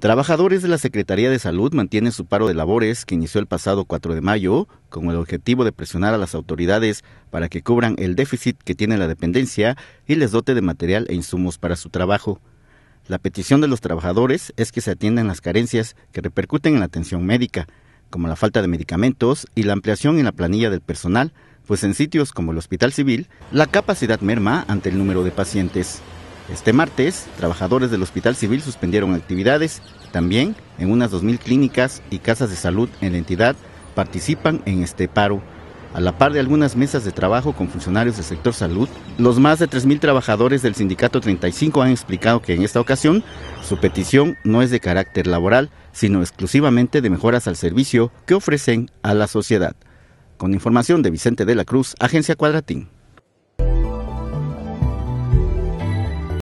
Trabajadores de la Secretaría de Salud mantienen su paro de labores que inició el pasado 4 de mayo con el objetivo de presionar a las autoridades para que cubran el déficit que tiene la dependencia y les dote de material e insumos para su trabajo. La petición de los trabajadores es que se atiendan las carencias que repercuten en la atención médica, como la falta de medicamentos y la ampliación en la planilla del personal, pues en sitios como el Hospital Civil, la capacidad merma ante el número de pacientes. Este martes, trabajadores del Hospital Civil suspendieron actividades. También, en unas 2.000 clínicas y casas de salud en la entidad participan en este paro. A la par de algunas mesas de trabajo con funcionarios del sector salud, los más de 3.000 trabajadores del Sindicato 35 han explicado que en esta ocasión su petición no es de carácter laboral, sino exclusivamente de mejoras al servicio que ofrecen a la sociedad. Con información de Vicente de la Cruz, Agencia Cuadratín.